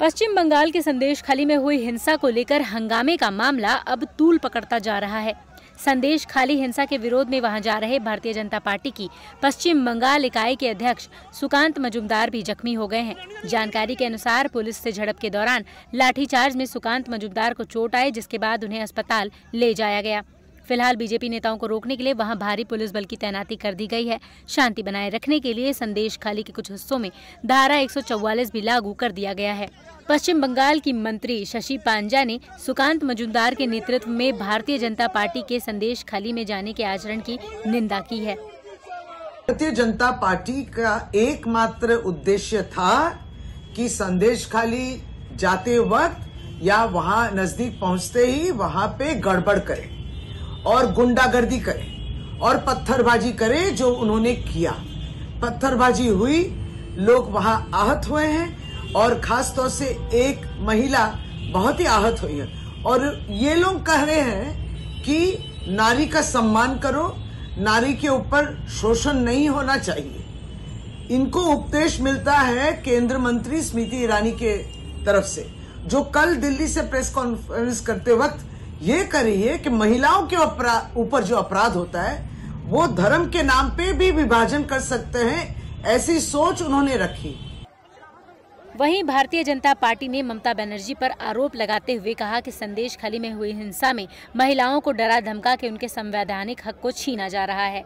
पश्चिम बंगाल के संदेश खाली में हुई हिंसा को लेकर हंगामे का मामला अब तूल पकड़ता जा रहा है संदेश खाली हिंसा के विरोध में वहां जा रहे भारतीय जनता पार्टी की पश्चिम बंगाल इकाई के अध्यक्ष सुकांत मजुमदार भी जख्मी हो गए हैं जानकारी के अनुसार पुलिस से झड़प के दौरान लाठीचार्ज में सुकांत मजुमदार को चोट आई जिसके बाद उन्हें अस्पताल ले जाया गया फिलहाल बीजेपी नेताओं को रोकने के लिए वहां भारी पुलिस बल की तैनाती कर दी गई है शांति बनाए रखने के लिए संदेश खाली के कुछ हिस्सों में धारा एक भी लागू कर दिया गया है पश्चिम बंगाल की मंत्री शशि पांजा ने सुकांत मजुमदार के नेतृत्व में भारतीय जनता पार्टी के संदेश खाली में जाने के आचरण की निंदा की है भारतीय जनता पार्टी का एकमात्र उद्देश्य था कि संदेश खाली जाते वक्त या वहां नजदीक पहुंचते ही वहां पे गड़बड़ करें और गुंडागर्दी करे और पत्थरबाजी करे जो उन्होंने किया पत्थरबाजी हुई लोग वहां आहत हुए हैं और खास तौर से एक महिला बहुत ही आहत हुई है और ये लोग कह रहे हैं कि नारी का सम्मान करो नारी के ऊपर शोषण नहीं होना चाहिए इनको उपदेश मिलता है केंद्र मंत्री स्मृति ईरानी के तरफ से जो कल दिल्ली से प्रेस कॉन्फ्रेंस करते वक्त ये करिए कि महिलाओं के ऊपर जो अपराध होता है वो धर्म के नाम पे भी विभाजन कर सकते हैं ऐसी सोच उन्होंने रखी वहीं भारतीय जनता पार्टी ने ममता बनर्जी पर आरोप लगाते हुए कहा कि संदेश खाली में हुई हिंसा में महिलाओं को डरा धमका के उनके संवैधानिक हक को छीना जा रहा है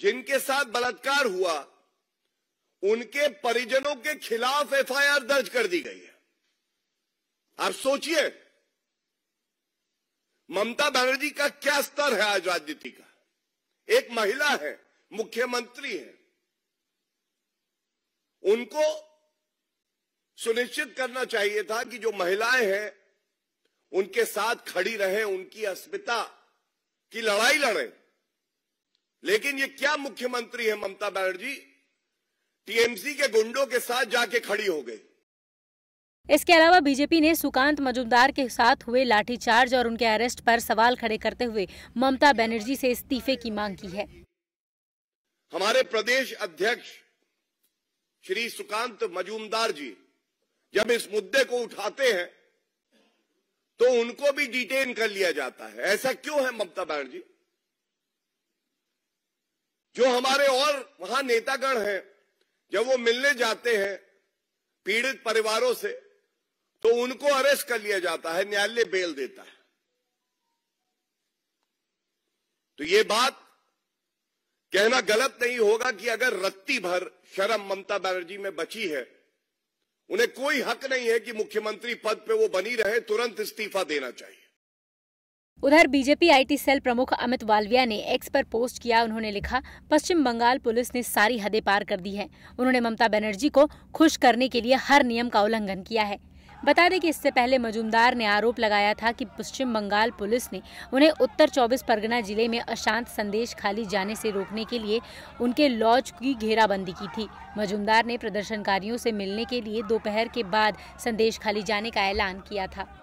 जिनके साथ बलात्कार हुआ उनके परिजनों के खिलाफ एफआईआर दर्ज कर दी गई है आप सोचिए ममता बनर्जी का क्या स्तर है आज राजनीति का एक महिला है मुख्यमंत्री है उनको सुनिश्चित करना चाहिए था कि जो महिलाएं हैं उनके साथ खड़ी रहे उनकी अस्मिता की लड़ाई लड़े लेकिन ये क्या मुख्यमंत्री है ममता बनर्जी टीएमसी के गुंडों के साथ जाके खड़ी हो गई इसके अलावा बीजेपी ने सुकांत मजुमदार के साथ हुए लाठीचार्ज और उनके अरेस्ट पर सवाल खड़े करते हुए ममता बनर्जी से इस्तीफे की मांग की है हमारे प्रदेश अध्यक्ष श्री सुकांत मजुमदार जी जब इस मुद्दे को उठाते हैं तो उनको भी डिटेन कर लिया जाता है ऐसा क्यों है ममता बनर्जी जो हमारे और वहां नेतागण हैं जब वो मिलने जाते हैं पीड़ित परिवारों से तो उनको अरेस्ट कर लिया जाता है न्यायालय बेल देता है तो ये बात कहना गलत नहीं होगा कि अगर रत्ती भर शर्म ममता बनर्जी में बची है उन्हें कोई हक नहीं है कि मुख्यमंत्री पद पे वो बनी रहे तुरंत इस्तीफा देना चाहिए उधर बीजेपी आईटी सेल प्रमुख अमित वालविया ने एक्स पर पोस्ट किया उन्होंने लिखा पश्चिम बंगाल पुलिस ने सारी हदें पार कर दी है उन्होंने ममता बनर्जी को खुश करने के लिए हर नियम का उल्लंघन किया है बता दें कि इससे पहले मजूमदार ने आरोप लगाया था कि पश्चिम बंगाल पुलिस ने उन्हें उत्तर 24 परगना जिले में अशांत संदेश खाली जाने से रोकने के लिए उनके लॉज की घेराबंदी की थी मजूमदार ने प्रदर्शनकारियों से मिलने के लिए दोपहर के बाद संदेश खाली जाने का ऐलान किया था